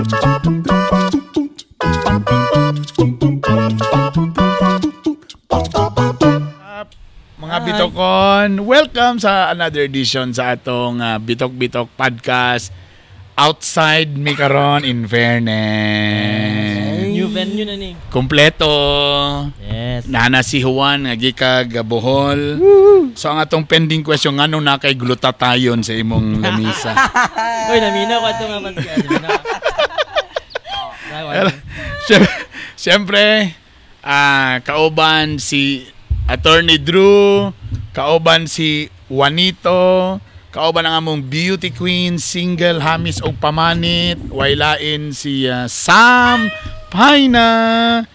Mga Bitokon, welcome sa another edition sa atong uh, ah, Bitok Bitok Podcast outside Mikaron in fairness. New venue na ni. Kompleto. Yes. Nana si Juan nagikag Bohol. Woo! So ang atong pending question ngano na kay glutatayon sa imong lamisa. Oy, namina ko atong nga Siyempre, uh, kauban si Attorney Drew, kauban si Juanito, kauban ang among beauty queen, single, hamis og pamanit, wailain si uh, Sam, Paina.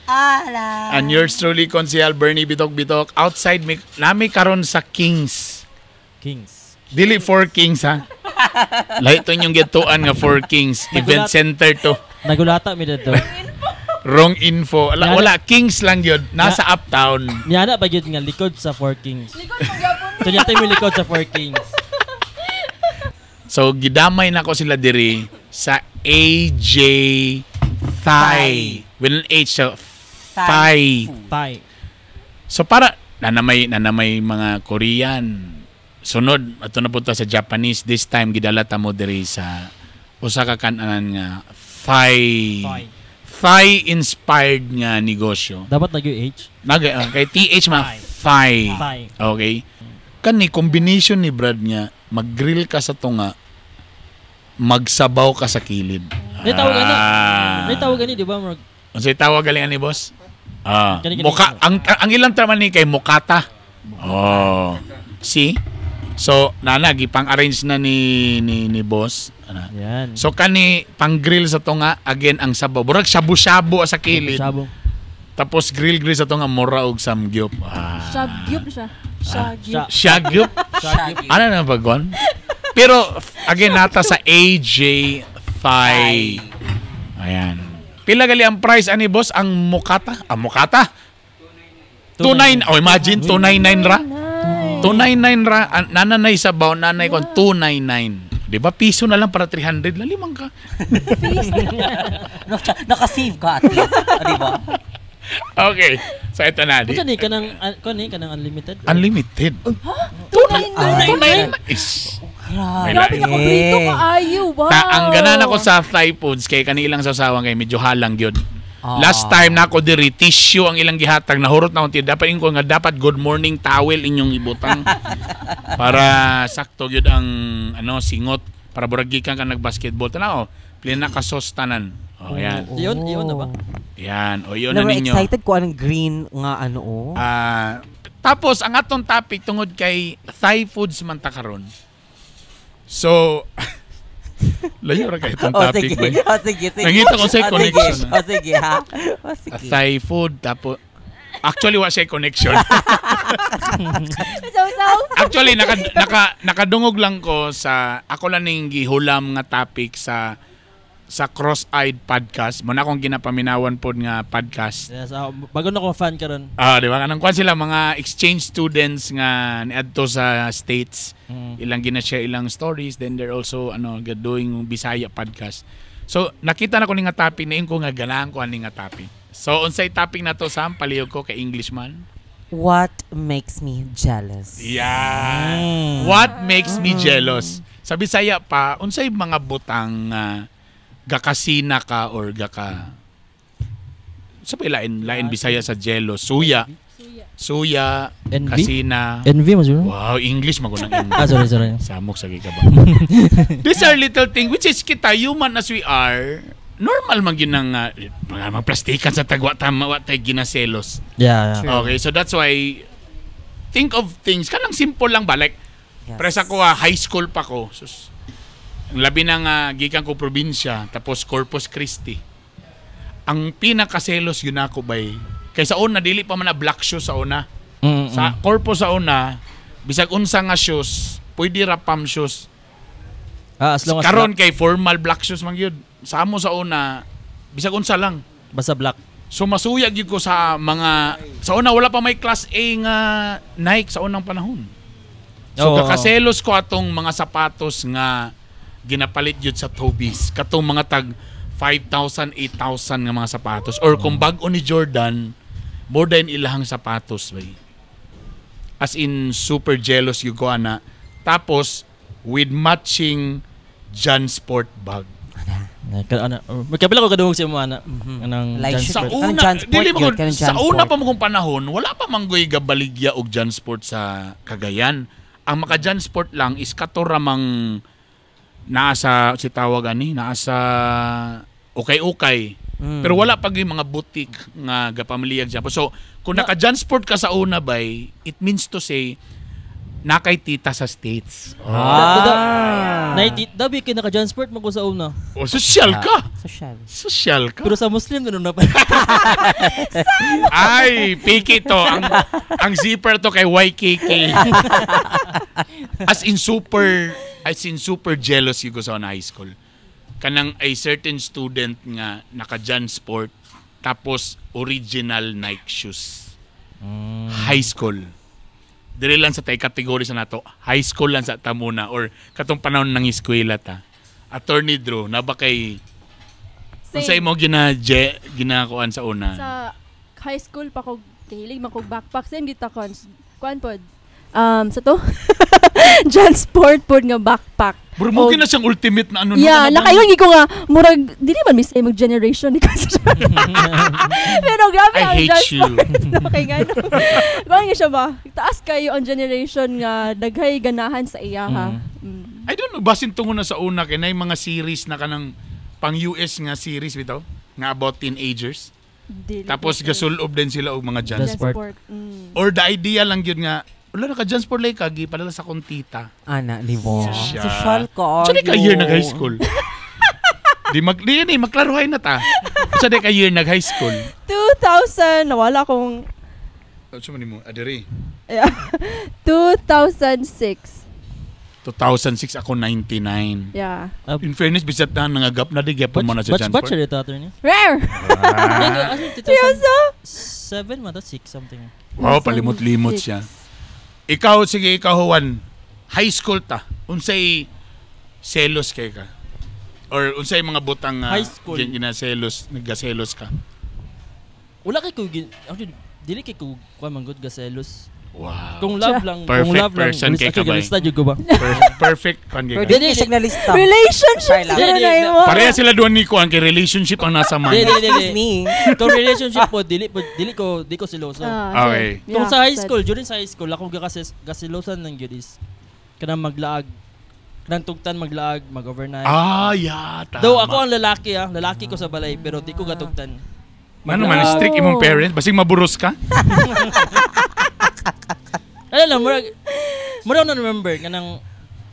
Ala. And yours truly, Consial Bernie Bitok Bitok. Outside, may, nami karon sa Kings. Kings. Dili for Kings, ha? Lahiton yung getuan nga Four Kings Event Center to. Nagulata mi dito. Wrong info. Ala, wala, Kings lang yun. Nasa yeah. uptown. Niyana ba yun nga, likod sa Four Kings. Likod sa Gapon. so, niyata likod sa Four Kings. So, gidamay na ko sila diri sa AJ Thai. With an H, so Thai. Thai. So, para, nanamay, nanamay mga Korean, Sunod, ato na punta sa Japanese. This time, gidala ta mo diri sa usa ka kananan nga Thai, Thai. inspired nga negosyo. Dapat nag H? Nag, uh, ah, kay TH ma, Thai. Thai. Okay? Kani, combination ni Brad nga, maggrill ka sa tunga, magsabaw ka sa kilid. May tawag ano? May tawag ano, di ba? Mark? Ang say tawag galingan ani boss? Ah. Muka, ang, ang ilang traman ni kay Mukata. Oh. See? So, nana pang arrange na ni ni, ni boss. Ana. Yan. So kani pang grill sa tonga again ang sabaw. Burag shabu-shabu sa kilid. Shabu. Tapos grill grill sa tonga mura og samgyup. Ah. Samgyup siya. Ah. Shagyup. Ah. Shagyup. ano na bagon? Pero again nata sa AJ Thai. Ayan. Pila gali ang price ani boss ang mukata? Ang ah, mukata? 29. Oh, imagine 299 ra. 299 ra an- nananay sa baon, nanay ko 299. 'Di ba? Piso na lang para 300 lalimang ka. Naka- Naka-save ka at least. Ah, Di ba? Okay. So ito na di. Kung eh, ka ng, uh, kung ano eh, ka ng unlimited? Unlimited. Uh, na. Is. Grabe. May Grabe lain. na ko, Brito, kaayo. Wow. Taang ganan ako sa Thai foods kay kanilang sasawang kay medyo halang gyud. Oh. Last time na ako diri tissue ang ilang gihatag nahurot na unti dapat ko nga dapat good morning towel inyong ibutang para sakto gyud ang ano singot para buragi ka ka nagbasketball tanaw plain na kasostanan. Oh, yan. Oh. Yun, yun na ba? Yan. O, yun Lalo, na ninyo. excited ko anong green nga ano. Oh. Uh, tapos, ang atong topic tungod kay Thai foods man ta karon. So, Layo ra kayo itong o, oh, Sige. Ba? O oh, sige, sige. Nangita ko sa oh, connection. Sige. O sige, ha? O sige. Thai food, tapos Actually, wa siya connection. so, so. Actually, naka, naka, nakadungog lang ko sa, ako lang ning gihulam nga topic sa sa Cross-Eyed Podcast. Muna akong ginapaminawan pod nga podcast. Yes, uh, bago na ko fan karon. Ah, uh, di ba? Kanang kwan sila mga exchange students nga niadto sa states. Mm. Ilang gina share ilang stories, then they're also ano doing Bisaya podcast. So, nakita na ko nga topic na ko nga ganahan ko ani nga topic. So, unsay topic na to Sam palihog ko kay Englishman? What makes me jealous? Yeah. Mm. What makes me jealous? Sa Bisaya pa, unsay mga butang uh, gakasina ka or gaka sa pa lain lain Bisaya sa jelo suya suya NV? kasina NV mo yun wow English magunang NV ah sorry sorry samok sa ka ba these are little thing which is kita human as we are normal man yun ang uh, mga magplastikan sa tagwa tama wa tay ginaselos yeah, yeah. okay so that's why think of things kanang simple lang balik like, yes. presa ko uh, high school pa ko sus labi na nga ah, gikan ko probinsya tapos Corpus Christi ang pinakaselos yun ako bay kaysa una dili pa man na black shoes sa una mm-hmm. sa Corpus sa una bisag unsa nga shoes pwede ra pam shoes ah, as long as karon kay formal black shoes man gyud sa amo sa una bisag unsa lang basta black so masuyag gyud ko sa mga sa una wala pa may class A nga Nike sa unang panahon so oh, kakaselos ko atong mga sapatos nga ginapalit yun sa Tobis. Katong mga tag 5,000, 8,000 nga mga sapatos. Or kung bago ni Jordan, more than ilahang sapatos. Bay. As in, super jealous yung ko, ana. Tapos, with matching Jan Sport bag. Ana, magkabila ko kadungog si mo ana mhm. anang like, sa una dili mo sa una pa mo kung panahon wala pa manggoy gabaligya og Jan Sport sa Cagayan ang maka jan Sport lang is katoramang naa si tawag ani naa okay okay mm. pero wala pag yung mga boutique nga gapamilyag siya so kung naka Jansport ka sa una bay it means to say nakay tita sa states. Ah. ah. Da, Naiti, dabi kay naka Jansport mo sa una. O social ka. Ah, social. Social ka. Pero sa Muslim ano na pa. Ay, piki to. Ang, ang zipper to kay YKK. As in super I seen super jealous yung sa high school. Kanang a certain student nga naka Jan Sport tapos original Nike shoes. Mm. High school. Dire lang sa tay category sa nato. High school lang sa tamuna or katong panahon ng eskwela ta. Attorney Drew, na ba kay Unsay mo gina je, ginakuan sa una? Sa high school pa ko kilig makog kog backpack sa gita cons. Kuan pod um, sa to? Jansport po nga backpack. Bro, mo na siyang ultimate na ano. Yeah, no, nakayon ko nga, murag, di naman miss mag generation ni Pero grabe I ang hate Jansport. You. okay nga, no? Kung siya ba? Taas kayo ang generation nga, daghay ganahan sa iya ha. Mm. Mm. I don't know, basin tungo na sa una, kinay mga series na kanang pang-US nga series bitaw, nga about teenagers. Dili Tapos gasulob din sila og mga Jansport. Jansport. Mm. Or the idea lang yun nga, wala na ka John Spurlay kagi palala sa kong tita. Ana, libo. Siya. Sa shal ka. Oh, siya ka year nag high school. di mag di ni eh, maklaruhay na ta. Siya di ka year nag high school. 2000 nawala kong... Ano man mo? Adiri. Yeah. 2006. 2006 ako 99. Yeah. Uh, In fairness, bisat na nangagap na di gapon mo na sa Janford. Batch batch ito attorney. Rare. Ah. 2007 mata 6 something. Wow, palimot-limot siya. Ikaw, sige, ikahuan, high school ta. Unsay selos kay ka? Or unsay mga butang uh, high school. Gin, ginaselos, naggaselos ka? Wala kay ko, actually, dili kay ko, kwa manggod gaselos. Wow. Kung love lang, perfect kung love person lang, kay kabay. Lista jud ko ba? perfect kan gid. Dili siya nalista. Relationship siya na imo. Pareha sila duan ni ko ang kay relationship ang nasa man. Dili dili me. Kung relationship po dili po dili ko di ko siloso. Ah, ah okay. Kung sa high school, during sa high school ako gakas gasilosan ng gyud is kanang maglaag kanang tugtan maglaag mag-overnight. Ah, yata. Tama. Though ako ang lalaki ah, lalaki ko sa balay pero di ko gatugtan. Mano man strict imong parents, basig maburos ka. Alam na, murag, murag na remember, nga nang,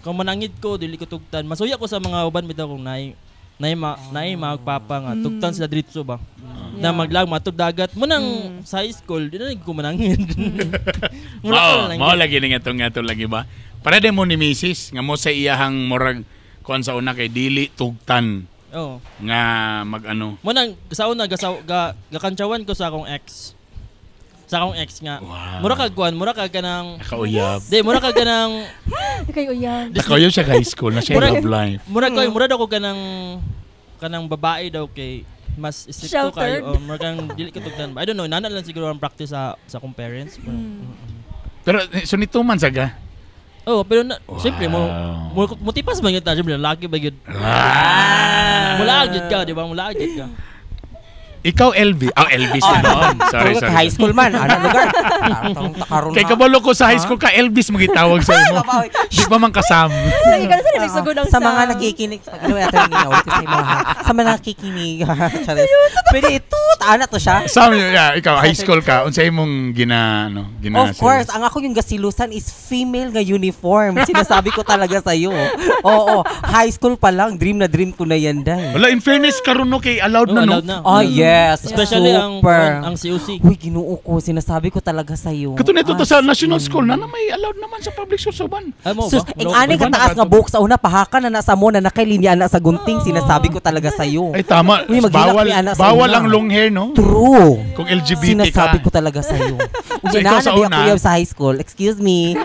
kung manangid ko, dili ko tugtan, masuya ko sa mga uban bitaw kung naay, naay, ma, naay magpapa nga, hmm. tugtan sila dritso ba? Hmm. Yeah. Na maglag, dagat. Munang mm. sa high school, di na nagkumanangin. Mm. Mao, mao lagi nga itong nga lagi ba? Para de mo ni misis, nga mo sa iyahang murag, kuan sa una kay dili tugtan. Oo. Oh. Nga magano. Mo nang sa una gasaw ga gakantsawan ko sa akong ex. Sa akong ex nga. Wow. Mura kag kuan, mura kag kanang Nakauyab. Di mura kag kanang Kay uyab. Nakauyab siya high school na siya Murag- love life. mura kag mura daw ko kanang kanang babae daw kay mas strict ko Sheltered. kayo. Oh, o, mura kang dili ka tugdan ba? I don't know, nana lang siguro ang practice sa sa akong parents. Pero hmm. eh, so nito man saga. Oh, pero na, siyempre mo mo mutipas man gyud ta, siyempre laki ba gyud. Mula gyud ka, di ba? Mula gyud ka. Ikaw, LV. Ah, LV si noon. Oh. Sorry, sorry. High school man. Ano lugar? Tarong Kay kabalo ko sa high school ka, Elvis magitawag sa ah, imo. Di ba man kasam? Lagi ka na sa nagsugod ng Sa mga nakikinig. Pag ginawa natin yung inaw, sa mga Sa mga nakikinig. Pwede ito, taana to siya. Sam, yeah, ikaw, high school ka. Unsay mong gina, ano, gina. Of course, ang ako yung gasilusan is female nga uniform. Sinasabi ko talaga sa iyo. Oo, high school pa lang, dream na dream ko na yan dahil. Wala, in fairness, karuno okay, oh, allowed na, no? Oh, yeah. Yes. Especially super. ang, ang, ang COC. Uy, ginoo ko. Sinasabi ko talaga sa'yo. Katunay ito to sa national school na, na may allowed naman sa public school suban. Ay mo ba? Sus, ang aning kataas nga buhok sa una, pahaka na nasa mo na nakailinya na sa gunting. Ah. Sinasabi ko talaga sa iyo. Ay tama. Uy, bawal, bawal ang long hair, no? True. Kung LGBT Sinasabi ka. ko talaga sa'yo. Uy, so, ikaw sa una? sa high school. Excuse me.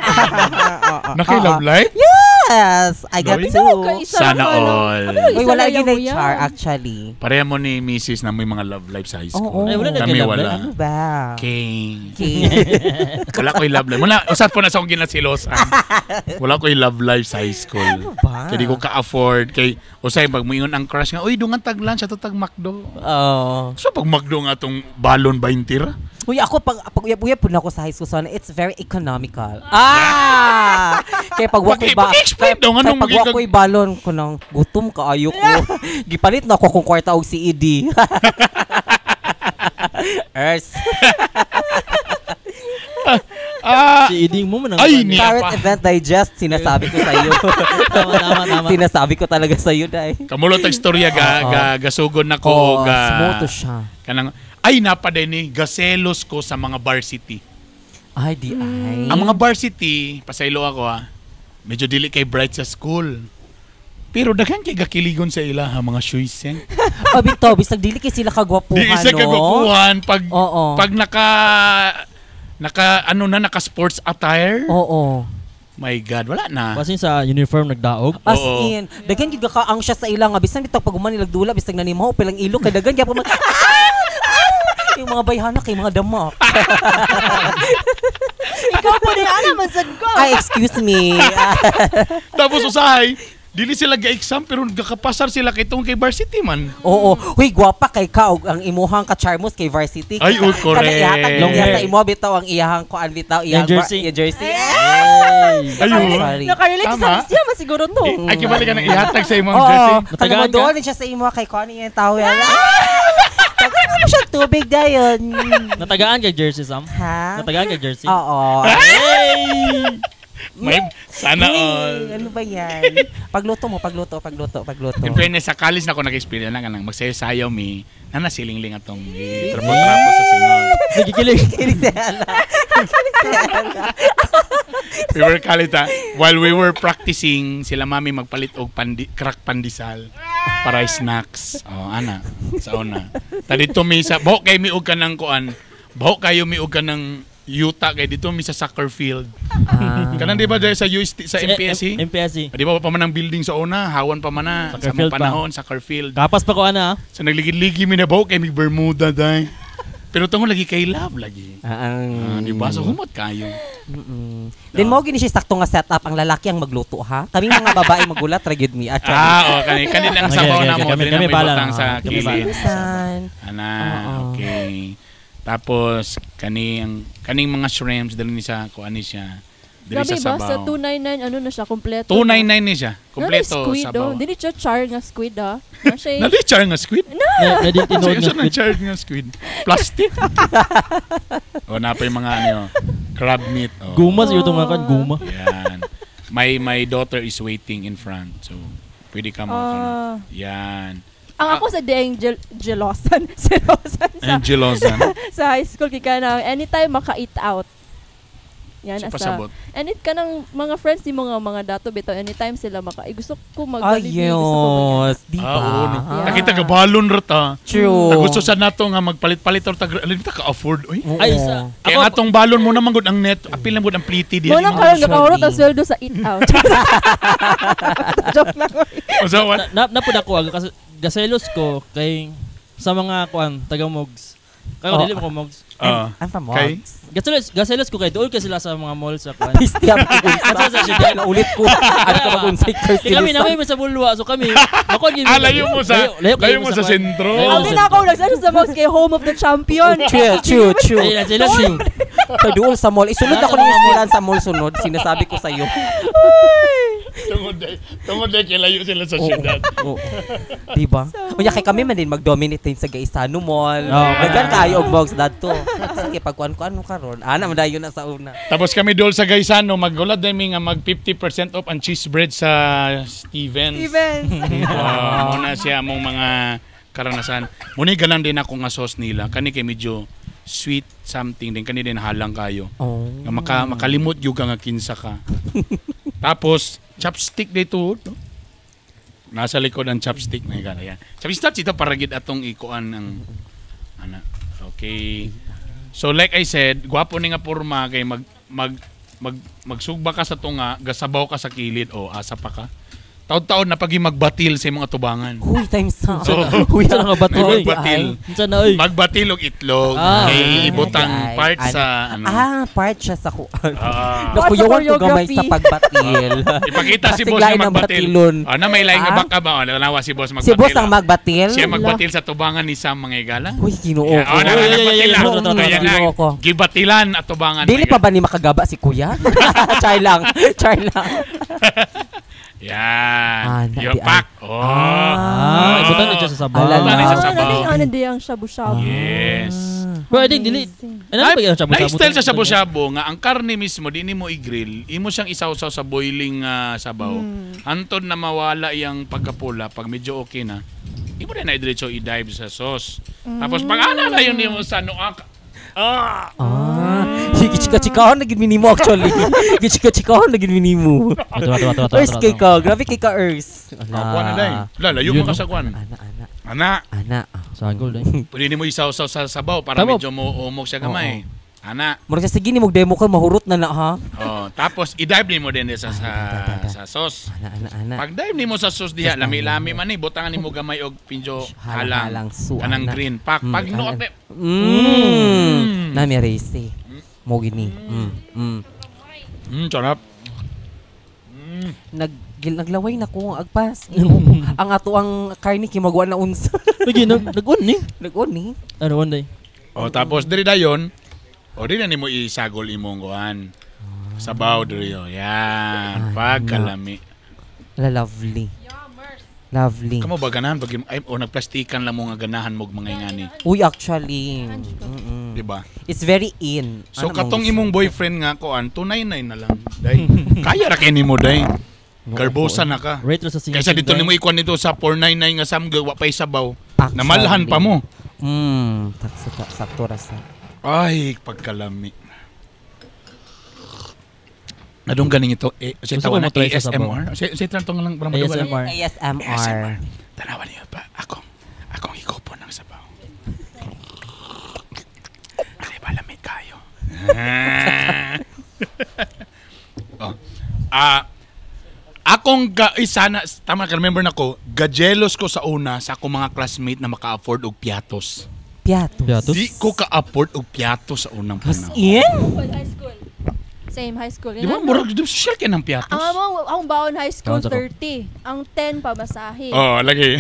Nakilove life? Yeah. Yes! I got Gawin? two. Sana ano? all. Ano, uy, wala yun yung char actually. Pareha mo ni Mrs. na may mga love life sa high school. Oo, oo. Ay, wala na Kami wala. life. Ano ba? King. King. wala ko yung love life. Wala, usap po na sa akong ginasilosan. wala ko yung love life sa high school. Ano ba? Kaya di ko ka-afford. Kay, usay, pag muingon ang crush nga, uy, dungan tag lunch, ato tag McDo. Oo. So, pag McDo nga tong balon ba yung tira? Uy, Ako, pag, pag uyap-uyap po na ako sa high school sana, it's very economical. Ah! kaya pag wak ba, kaya, dong, anong pag wak balon ko ng gutom ka, ayoko. Gipalit na ako kung kwarta o CED. Ers. Ah, si ah. Eding mo man ang Ay, niya Parent Event Digest, sinasabi ko sa iyo. tama, tama, tama. Sinasabi ko talaga sa iyo, Day. Kamulot ang istorya, ga, ga, gasugon nako ko. Oh, ga, smooth siya. Kanang, ay napadeni gaselos ko sa mga varsity. Ay, di ay. Hmm. Ang mga varsity, pasaylo ako ha, ah. medyo dili kay bright sa school. Pero daghan kay gakiligon sa ila ha mga shoes yan. Eh. Pabi to, bisag dili kay sila kagwapuhan. Dili sila kagwapuhan pag Oo. pag naka naka ano na naka sports attire. Oo. Oh, My God, wala na. Kasi sa uniform nagdaog. As Oo. in, daghan gyud ka ang siya sa ila nga bisan bitag paguman nilag dula bisag nanimo pilang ilo kay daghan gyapon man. Ah! yung mga bayhana kay mga damak. Ikaw po din alam, man sad ko. Ay, excuse me. Tapos usahay, dili sila ga-exam pero nagkakapasar sila kay tong kay varsity man. Oo. Huy, guwapa kay ka ang imuhang ka charmos kay varsity. Ay, oh, correct. Kana ihatag long yeah. sa imo bitaw ang iyahang ko an bitaw iyang jersey. Iya jersey. Ay, ayun. Sorry. Nakarelate sa siya masiguro to. Ay, kibalik ka nang ihatag sa imong jersey. Matagaan ka. Kanamodoon siya sa imo kay Connie yung tawel. Ah! Marami mo siyang tubig dahil. Natagaan ka, Jersey Sam? Ha? Natagaan ka, Jersey? Oo. Hey! May, sana all. Ano ba yan? Pagluto mo, pagluto, pagluto, pagluto. In fairness, sa college na ako nag-experience lang ka nang magsayo-sayo mi, na nasilingling atong trapo-trapo sa singo. Nagkikilig. Nagkikilig si Hannah. we were kalita. While we were practicing, sila mami magpalit og pandi, crack pandisal para snacks. Oh, ana. Sa una. Ta dito mi sa buhok kay mi og kanang kuan. Buhok kayo mi og kanang Utah kay dito mi sa soccer field. Ah. Kanan di ba sa UST, sa MPSC? M- e? MPSC. E. Ah, di ba pa man ang building sa una, hawan pa man na. Soccer sa mga panahon, pa. soccer field. Kapas pa ko ana. Sa so, nagligid-ligi mi na buhok kay mi Bermuda dai. Pero tungo lagi kay love lagi. Ah, ang... ah di ba? So humot kayo. Mm-mm. Then mo gini siya sakto nga setup ang lalaki ang magluto ha. Kaming mga babae magulat ra gyud mi at Ah, okay. Ah, oh, Kanin lang sa okay, okay, na mo. Kami kami pala sa kilid. Ana, okay. Tapos kani ang kaning mga shrimps dali ni sa kuan ni siya Dili sa ba? Sa 299, ano na siya, kompleto. 299 ni siya. Kompleto sa squid, oh. sabaw. Oh. Dili siya char nga squid, ha? Ah. Na siya. Eh. Nali char nga squid? Na! Nali tinood nga squid. char nga squid. Plastic. o, napa yung mga ano, crab meat. Oh. Guma, siya tumakan, ah. guma. Yan. My, my daughter is waiting in front. So, pwede ka mo. Uh, yan. Ang ako sa Deng gel- Gelosan. Gelosan. Sa, sa high school, kika na, anytime maka-eat out yan, sa pasabot. And it kanang mga friends ni mga mga dato bitaw anytime sila maka. Eh, gusto ko mag Ayos, gusto ko di ah, ba? Ah, oh, yeah. Nakita ka balon rata. True. Na gusto sa nato nga magpalit-palit or tag alin ka afford oy. Ay sa. Kaya nga balon mo na manggod ang net, apil na gud ang pliti diha. Mo na karon nakahurot ang sweldo sa eat out. Joke lang. So what? Na, na, na ako ang ah, gaselos ko kay sa mga kuan taga mogs kaya oh. dili mo ko mogs. Uh, I'm from Mogs. Okay. Gasalas, ko kay dool kay sila sa mga malls sa kwan. Pisti ako. Gasalas sa siya. ulit ko. Ano ka mag-unsay kay Kami na mo sa bulwa. So kami, ako yun. Ah, mo sa, layo mo sa sentro. Ang nila ko, nagsano sa Mogs kay home of the champion. True, true, true. Ayun, sila true. Kay dool sa mall. Isunod ako ng istilan sa mall sunod. Sinasabi ko sa iyo tungod day, tungod day kay layo sila sa syudad. Oo. Diba? So, Unya kay kami man din mag-dominate din sa Gaisano Mall. Oh, Nagkan kayo og box dadto. Sige pagkuan-kuan mo karon. Ana ah, man dayon na sa una. Tapos kami dol sa Gaisano magulad day nga mag 50% off ang cheese bread sa Stevens. Stevens. wow, diba? na siya among mga karanasan. Muni ganan din ako nga sauce nila. Kani kay medyo sweet something din kani din halang kayo. Oh. Nga maka, makalimot yung nga kinsa ka. Tapos, chopstick dito. No? Nasa likod ang chopstick na ikan. yan. Chopstick dito para gid atong ikuan ng ana. Okay. So like I said, gwapo ni nga porma kay mag mag mag magsugba ka sa tunga, gasabaw ka sa kilid o asa pa ka. Taon-taon na pagi magbatil sa mga tubangan. Huy, times na. So, Huy, na nga bato. Magbatil. Magbatil og itlog. Ah, may ibutang part sa, ano. Ah, part siya sa kuan. Ah. Nakuyawan ko gamay sa pagbatil. Ah. Ipakita si boss na magbatil. Ano, may lain nga ah. baka ba? Nalawa si boss magbatil. Si boss ang magbatil? Siya magbatil sa tubangan ni Sam Mangigala. Huy, kinuo ko. Oh, ano, nagbatil ko. Gibatilan at tubangan. Dili pa ba ni makagaba si kuya? Char lang. Char lang. Yan. Ah, na, Yopak. Ah. Oh. Ah. ah. Ibutan na sa sabaw. Ah, Ibutan na sa sabaw. Ano na ang shabu-shabu. Yes. Bro, ah. I think Ano ba yung shabu-shabu? Na-style sa shabu-shabu nga ang karne mismo di mo i-grill, imo siyang isaw-saw sa boiling uh, sabaw. Mm. na mawala yang pagkapula pag medyo okay na. Imo na na-diretso i-dive sa sauce. Tapos hmm. pag ana yun nimo sa noak. Ah. ah. Gichika-chikahan na gid minimo actually. Gichika-chikahan na gid minimo. Ato ato ato ato. Ers kay ka, grabe kay ah, ka ers. Ana. na dai. Lala, yung mga sakwan. Ana ana. Ana. Ana. Sagol dai. Pwede nimo isaw-saw sa sabaw para medyo mo umog siya gamay. Ana. Murag sa sige ni mo demo ka mahurot na na ha. Oh, tapos i-dive nimo din sa sa, sa sauce. Ana ana ana. Pag dive nimo sa sos diha lami-lami man eh. ni butangan nimo gamay og pinjo halang, halang kanang green pack. Mm, Pag mm, note. Mm. mm. Nami racy mo gini. Mm. Mm. Mm, sarap. Mm. Nag gil naglaway na ko agpas. Mm. ang ato ang karne kay na unsa. Lagi nag nagon ni. Nagon ni. Ano ah, one day. O oh, tapos diri dayon. O diri na nimo isagol imong kuan. Sabaw diri yo. Yan. Pagkalami. La lovely. Lovely. Kamo ba ganahan pag ay o nagplastikan lang mo nga ganahan mo mga ingani. Uy actually. Mm-mm. 'di ba? It's very in. So ano katong imong boyfriend nga ko an ah, 299 na lang, day. Kaya ra kay nimo day. Garbosa na ka. Retro sa Kaysa dito nimo ikuan nito sa 499 nga samga wa pay sabaw. Namalhan pa mo. Mm, takso ta sakto ra sa. Ay, pagkalami. Adong ganing ito, eh, si tawag na ASMR. Si, si tawag lang, ASMR. ASMR. ASMR. Tanawan niyo pa, ako. akong ikopo ng sabaw. oh. Ah, akong ga, sana tama ka remember nako, gajelos ko sa una sa akong mga classmate na maka-afford og piatos. Piatos. piatos? Di ko ka-afford og piatos sa unang panahon. As in? High school. Same high school. Di ba, murag, di share ka ng piatos? Ang, ang, ang baon high school, Tama, 30. Ang 10, pamasahe. Oo, oh, lagi.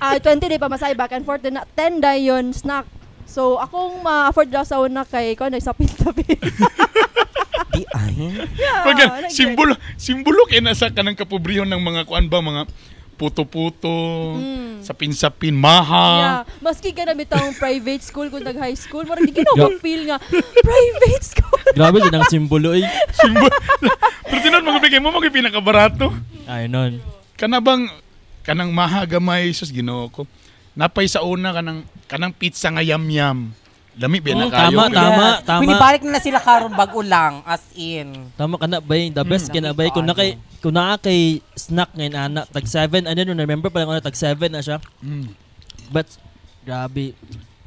Ah, 20 di pamasahe, back and forth. Then, 10 day yun, snack. So, akong ma-afford daw sa una kay ko, na nagsapit-tapit. Di ay. Yeah, simbolo, simbolo kay nasa kanang kapobrihon ng mga kuan ba, mga puto-puto, mm. sapin-sapin, maha. Yeah. Maski ka na bitang private school kung nag high school, marami ginawa feel nga, private school. Grabe din ang simbolo eh. Simbolo. Pero tinan mga bigay mo, mga pinakabarato. Ay, nun. Kanabang, kanang maha gamay, sus ginoo ko napay sa una kanang kanang pizza nga yam-yam. Lami ba na oh, kayo? Tama, tama, tama. Pinibalik na sila karon bago lang as in. Tama kana bay, the hmm. best kana bay kun nakay ano. kun naa kay snack ngayon ana ah, tag 7 ano no remember pa lang ano, tag 7 na siya. Mm. But grabe.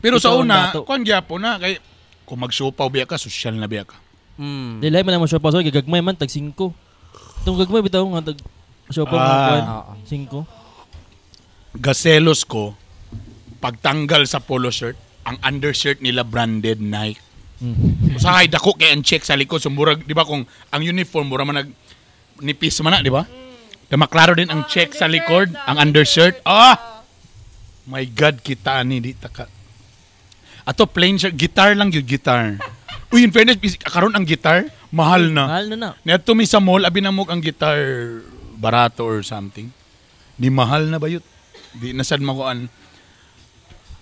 Pero sa una, kon gyapo na kay kung magsupaw biya ka, social na biya ka. Mm. Dili man mo siopaw so gagagmay man tag 5. Tung gagmay bitaw nga tag siopaw ah. 5. Gaselos ko pagtanggal sa polo shirt, ang undershirt nila branded Nike. Mm. Mm-hmm. Usahay dako kay ang check sa likod sumurag, di ba kung ang uniform mura man nag nipis man na, di ba? Mm. maklaro din ang oh, check sa likod, oh. ang undershirt. Oh. Ah! Oh! My God, kita ani di taka. Ato plain shirt, guitar lang yun, guitar. Uy, in fairness, karon ang guitar, mahal na. Mahal na na. Neto mi sa mall, abinamog ang guitar barato or something. Ni mahal na ba yun? Di nasad makuan.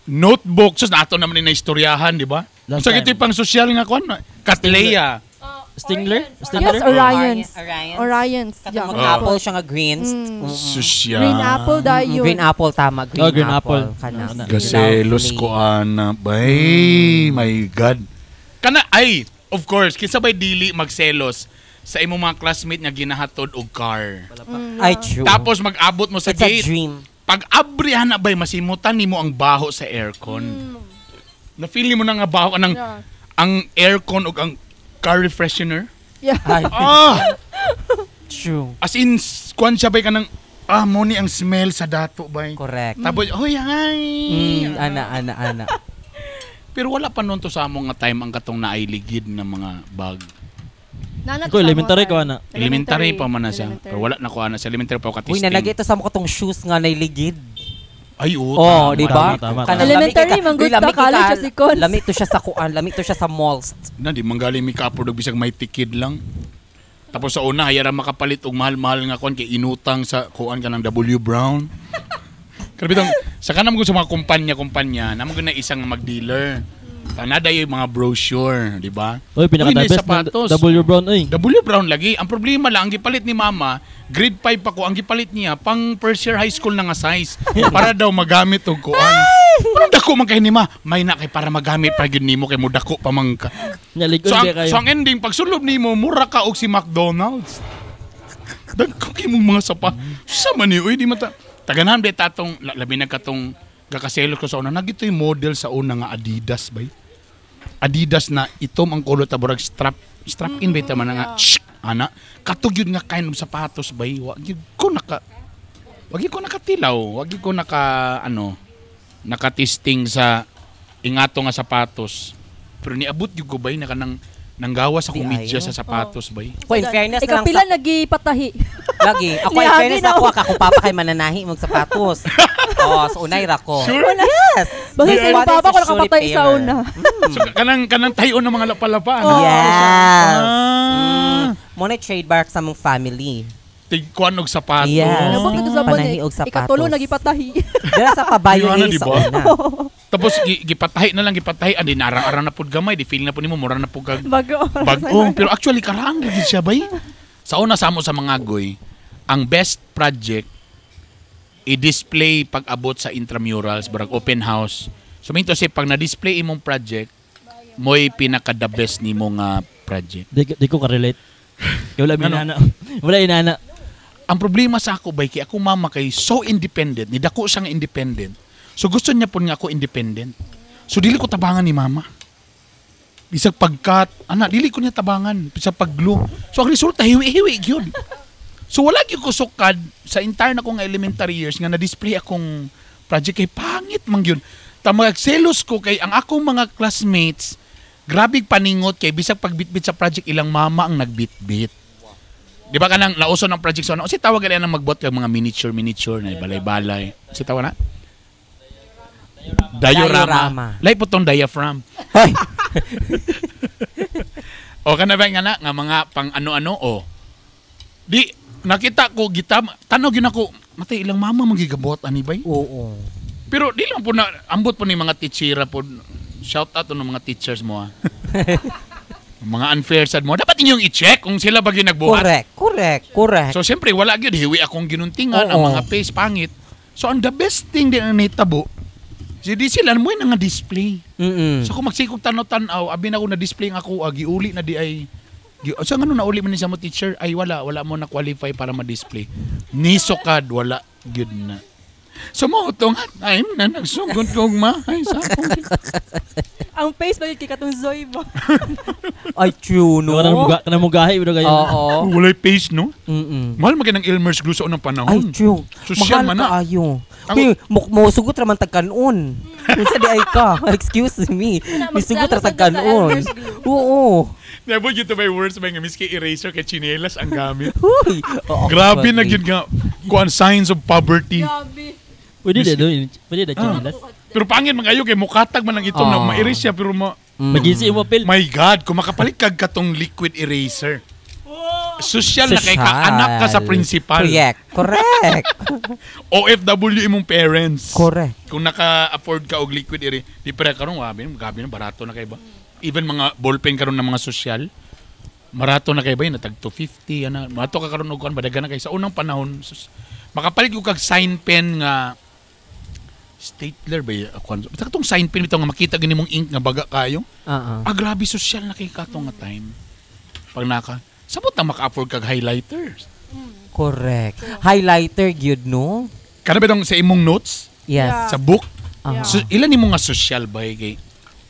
Notebook. Sus, nato naman ni naistoryahan, di ba? Sa kiti pang social nga kwan. Katleya. Uh, Stingler? Stingler? Yes, oh. Orions. Orions. Orions. Katong apple oh. siya nga greens. Mm. Green apple da mm, yun. Green apple, tama. Green, oh, green apple. apple. Kana. Kasi ano luskoan ana. Bay, mm. my God. Kana, ay, of course, kinsa ba'y dili magselos sa imong mga classmate nga ginahatod og car. Mm. Ay, true. Tapos mag-abot mo sa It's gate. It's a dream pag abrihan na ba'y masimutan ni mo ang baho sa aircon. Mm. Na-feel mo na nga baho anang yeah. ang aircon o ang car refreshener. Yeah. Ah! True. As in, kwan siya ba'y kanang ah, mo ang smell sa dato ba'y. Correct. Tapos, oh, hoy, ay! Mm, ana, ana, ana. Pero wala pa noon to sa among nga time ang katong nailigid ng mga bag. Nanat ko elementary ko ana. Elementary, pa man na siya. Elementary. Pero wala na ko ana sa elementary pa ko katisting. Uy, nalagay ta sa mo katong shoes nga nailigid. Ay, oo. Oh, di ba? Elementary, manggut ta college si Cons. Lami to siya sa kuan, lami to siya sa malls. Na, di manggali mi kapro bisag may tikid lang. Tapos sa una, hayara makapalit og mahal-mahal nga kon kay inutang sa kuan ka ng W Brown. Grabe tong sa kanam ko sa mga kumpanya-kumpanya, namo na isang mag-dealer. Another yung mga brochure, di ba? Oy, pinaka-the best sapatos. W Brown oy. Eh. W Brown lagi. Ang problema lang, ang gipalit ni mama, grade 5 pa ko, ang gipalit niya, pang first year high school na nga size. para daw magamit og kuan. Parang dako man kay ni ma. May na kay para magamit pa gyud nimo kay mo dako pa man ka. so, ang, so ang ending, pag sulob nimo, mura ka og si McDonald's. Dagko kay mong mga sapatos. Sama ni, uy, di mata. Taganan, be, tatong, labi na katong gakaselos ko sa una nagito yung model sa una nga Adidas bay Adidas na itom ang kulot ta burag strap strap in bay tama na nga mm-hmm. shh, ana katog nga kain og sapatos bay wa gyud ko naka wag ko nakatilaw wag ko naka ano nakatisting sa ingato nga sapatos pero niabot gyud ko bay na kanang Nanggawa sa komedya sa sapatos, bay. Oh. Ko, in fairness Ikaw lang pila sa... nagipatahi. Lagi. Ako, in fairness, na ako, ako papa kay mananahi mong sapatos. oh, sa unay ra ko. Sure? Yes. Basta sa inyo papa ko nakapatay sa una. Mm. So, kanang, kanang tayo ng mga lapalapa. Oh. Yes. Ah. Mm. Muna trademark sa mong family. Tigkuan og sapatos. Yes. Nabang nagsaban og sapatos. Ikatulo, nagipatahi. Dala sa pabayo ni sa una. Tapos gi, gipatahi na lang gipatahi ani ah, narang-arang na pud gamay di feel na pud nimo mura na pud kag bagong bagong pero actually karaang gid siya bay. Sa una sa amo sa mga goy, ang best project i-display pag-abot sa intramurals barang open house. So minto si pag na-display imong project, mo'y pinaka the best nimo nga project. Di, di ko ka-relate. Wala ano? inana. Wala inana. Ang problema sa ako bay kay ako mama kay so independent, ni dako siyang independent So gusto niya po nga ako independent. So dili ko tabangan ni mama. Bisag pagkat, ana, dili ko niya tabangan. Bisag paglo. So ang resulta, hiwi-hiwi yun. So wala gyud ko sukad sa entire na kong elementary years nga na-display akong project kay pangit man gyud. Ta selos ko kay ang akong mga classmates grabe paningot kay bisag pagbitbit sa project ilang mama ang nagbitbit. Di ba kanang nauso ng project so ano? Si tawag nila nang magbot kag mga miniature miniature na balay-balay. Si tawag na? Diorama. Lay putong diaphragm. Hoy. o kana ba nga na nga mga pang ano-ano o. Di nakita ko gitam tanaw gyud ako matay ilang mama magigabot ani bay. Oo. Pero di lang po na ambot po ni mga teachera po. Shout out ng mga teachers mo ha. Ah. mga unfair sad mo dapat inyong i-check kung sila ba nagbuhat. Correct, correct, correct. So siyempre wala gyud hiwi akong ginuntingan Oo. ang mga face pangit. So ang the best thing din ang nitabo Di sila mo nga display. Mm-mm. So kung magsikog tanaw-tanaw, abi na ko na display ang ako, ah, giuli na di ay sa so, na uli man ni sa mo teacher ay wala wala mo na qualify para ma-display. Ni wala gyud na sumuotong at time na nagsugod kong mahay sa akong Ang Facebook kay katong Zoy ba? Ay, chuno. Kanang muga, kanang mugahe pero gayon. Oo. Oh, walay face no? Mm. Mahal magin ng Elmer's glue sa unang panahon. Ay, chuno. Sosyal man na. Ah. Ayo. Ang... mo sugot ra man tagkanon. Unsa di ay ka? Excuse me. Misugot ra tagkanon. Oo. Never you to my words may nga miski eraser kay chinelas ang gamit. Grabe na gyud nga kuan signs of poverty. Grabe. Pwede na no. Pwede na chinilas. Ah. Pero pangin mangayo kay mukatag man ang itom na ah. mairis siya pero ma Mm. Magisi mo pil. My God, kung makapalit kag katong liquid eraser. Social, oh. Social. na kay ka anak ka sa principal. Correct. Correct. OFW imong parents. Correct. Kung naka-afford ka og liquid eraser, di pare karon wabi, gabi na barato na kay ba. Even mga ballpen karon ng mga social, marato na kay ba na tag 250 ana. Marato ka karon og kan badagan na kay sa unang panahon. Sus, makapalit ko kag sign pen nga Stateler ba yung kwan? Basta itong sign pin bitaw nga makita gani mong ink nga baga kayo. Uh-uh. Ah, grabe social na kay katong nga time. Pag naka, sabot na maka-afford kag highlighters. Correct. Highlighter gyud no. Kada bitong sa imong notes? Yes. Yeah. Sa book? Uh-huh. So, ilan nimo nga social ba eh, kay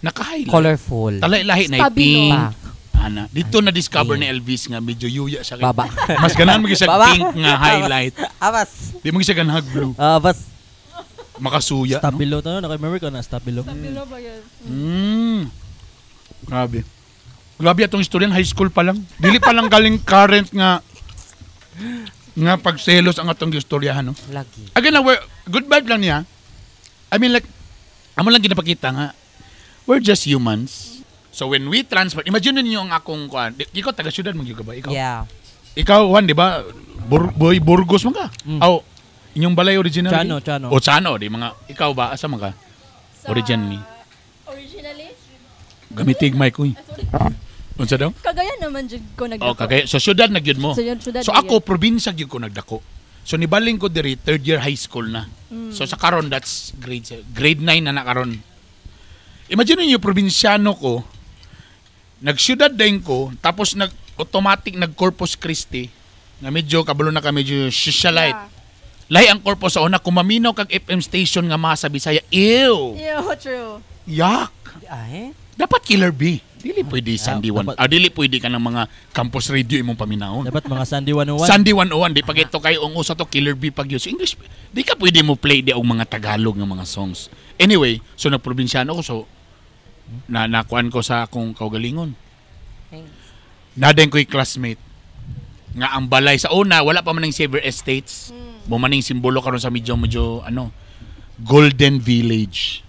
naka-highlight? Colorful. Talay lahi na eh, pink. Back. Ana, dito na discover ni Elvis nga medyo yuya sa Baba. Mas ganahan mo siya pink nga highlight. Abas. Di mo siya ganhag blue. Abas makasuya. Stabilo no? to, nakamember ko na, Stabilo. Stabilo ba yun? Mm. Grabe. Grabe atong istorya, high school pa lang. Dili pa lang galing current nga nga pagselos ang atong istoryahan, no? Lagi. Again, we're, good vibe lang niya. I mean, like, amo lang ginapakita nga, we're just humans. So when we transfer, imagine niyo ang akong kuan. Ikaw taga syudad mo gyud ba? Ikaw. Yeah. Ikaw, Juan, di ba? Bur boy Burgos mo ka. Mm. Oh, Inyong balay originally? Chano, Chano. O Chano, di mga, ikaw ba? Asa mga? Sa, originally. Originally? Gamitig mic ko ah, Unsa daw? Kagaya naman jud ko nagdako. Oh, kagaya. So syudad na gyud mo. So, syudad so ako probinsya gyud ko nagdako. So nibaling ko diri third year high school na. Mm. So sa karon that's grade grade 9 na na karon. Imagine niyo probinsyano ko nagsyudad din ko tapos nag automatic nag Corpus Christi na medyo kabalo na ka medyo socialite. Yeah. Lay ang korpo sa una, kumaminaw kag FM station nga mga sa Bisaya. Ew! Ew, true. Yak! Ay? Dapat killer B. Dili pwede ah, Sandy 1. Dapat, ah, dili pwede ka ng mga campus radio imong paminahon. Dapat mga Sandy 101. Sandy 101 di pag ito kay ungo sa to killer B pag use English. Di ka pwede mo play di ang mga Tagalog nga mga songs. Anyway, so na probinsyano ko so na nakuan ko sa akong kaugalingon. Thanks. Naden ko'y classmate nga ang balay sa una wala pa man ng Saver Estates. Hmm mo maning simbolo karon sa medyo medyo ano Golden Village.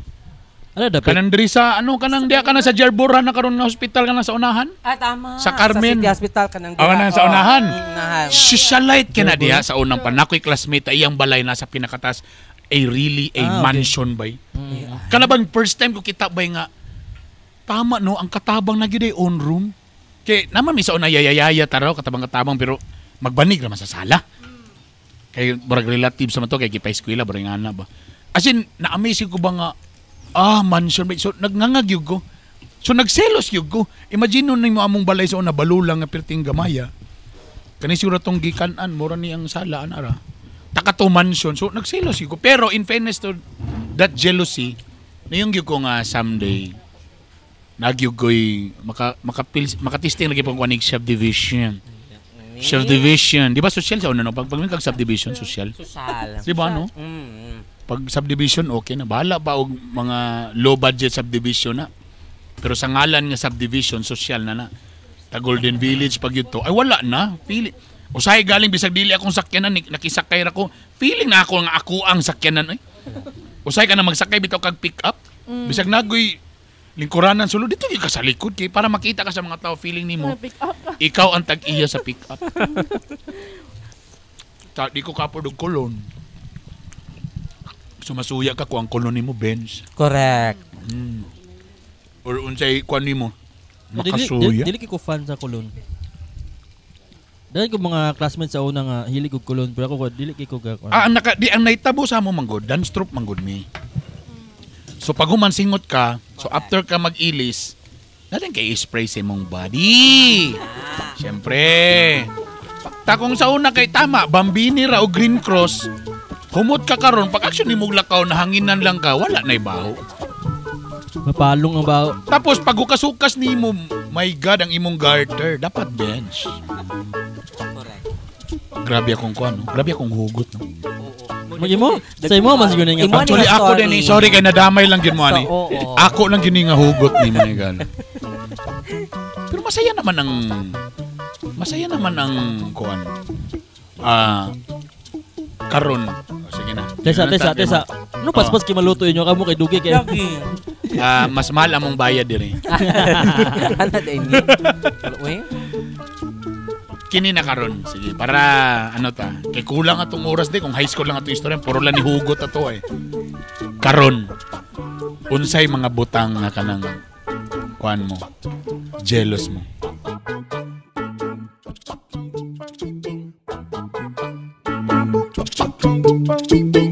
Ano dapat? Kanang diri sa ano kanang diya ka sa Jerboran na karon na hospital ka sa unahan? Ah tama. Sa Carmen. Sa City Hospital kanang ah, diya. Oh, sa unahan. unahan. Socialite ka diya sa unang panakoy classmate iyang balay na sa pinakatas a really a ah, mansion okay. bay. Mm. Kanabang first time ko kita bay nga tama no ang katabang na gyud own room. Kay naman mi sa una yayayaya taraw katabang katabang pero magbanig ra sa sala kay barang relative sa mato kay gipa-eskwela barang ana ba. As in na-amaze ko ba nga ah mansion so nagngangag yug ko. So nagselos yug ko. Imagine nun mo among balay sa una balulang nga pirting gamaya. Kani siguro tong gikan-an mura ni ang sala ara. Taka to mansion. So nagselos yug ko. Pero in fairness to that jealousy niyong yug ko nga someday nagyugoy maka makapil makatisting lagi pang kuanig subdivision. division ni... Subdivision. Di ba social sa una no? Pag, pag may subdivision, mm, social. Social. Di ba no? Mm, mm. Pag subdivision, okay na. Bahala pa og mga low budget subdivision na. Pero sa ngalan nga subdivision, social na na. Ta Golden Village pag to. Ay wala na. Pili. Usahay galing bisag dili akong sakyanan nakisakay ra ko. Feeling na ako nga ako ang sakyanan ay. Eh. Usahay ka na magsakay bitaw kag pick up. Mm. Bisag nagoy Lingkuranan sulod dito ka sa likod kay para makita ka sa mga tao feeling nimo. Ikaw ang tag-iya sa pick up. ta, di ko kapod og kulon. Sumasuya ka ko ang kulon nimo bench. Correct. Mm. Or unsay kwan mo Makasuya. Dili, dili, ko fan sa kolon Dahil ko mga classmates sa unang nga hilig og kulon pero ako dili kay ko gakon. Ah, ang naka, di ang naitabo sa mo manggod, dance troupe manggod mi. So pag humansingot ka, so after ka mag-ilis, natin kay spray sa imong body. Siyempre. Takong sa una kay tama, Bambini ra o Green Cross, humot ka karon pag action imong lakaw na hanginan lang ka, wala na ibaho. Mapalong ang baho. Tapos pag hukas-hukas ni mo, my God, ang imong garter, dapat bench. Grabe akong kuan, no? grabe akong hugot. No? Magimo? Sa imo mas gyud nga. Actually ako din eh. sorry kay nadamay lang gyud mo ani. Ako lang gyud nga hugot ni Manigal. Pero masaya naman ang masaya naman ang kuan. Ah karon. Oh, sige na. Tesa, tesa, tesa. No paspas oh. kay maluto inyo kamo kay dugi kay. Ah, mas mahal among bayad diri. Ana dai ni kini na karon sige para ano ta kay kulang atong oras di kung high school lang atong istorya puro lang ni hugot ato eh karon unsay mga butang nga kanang kuan mo jealous mo Boom, boom,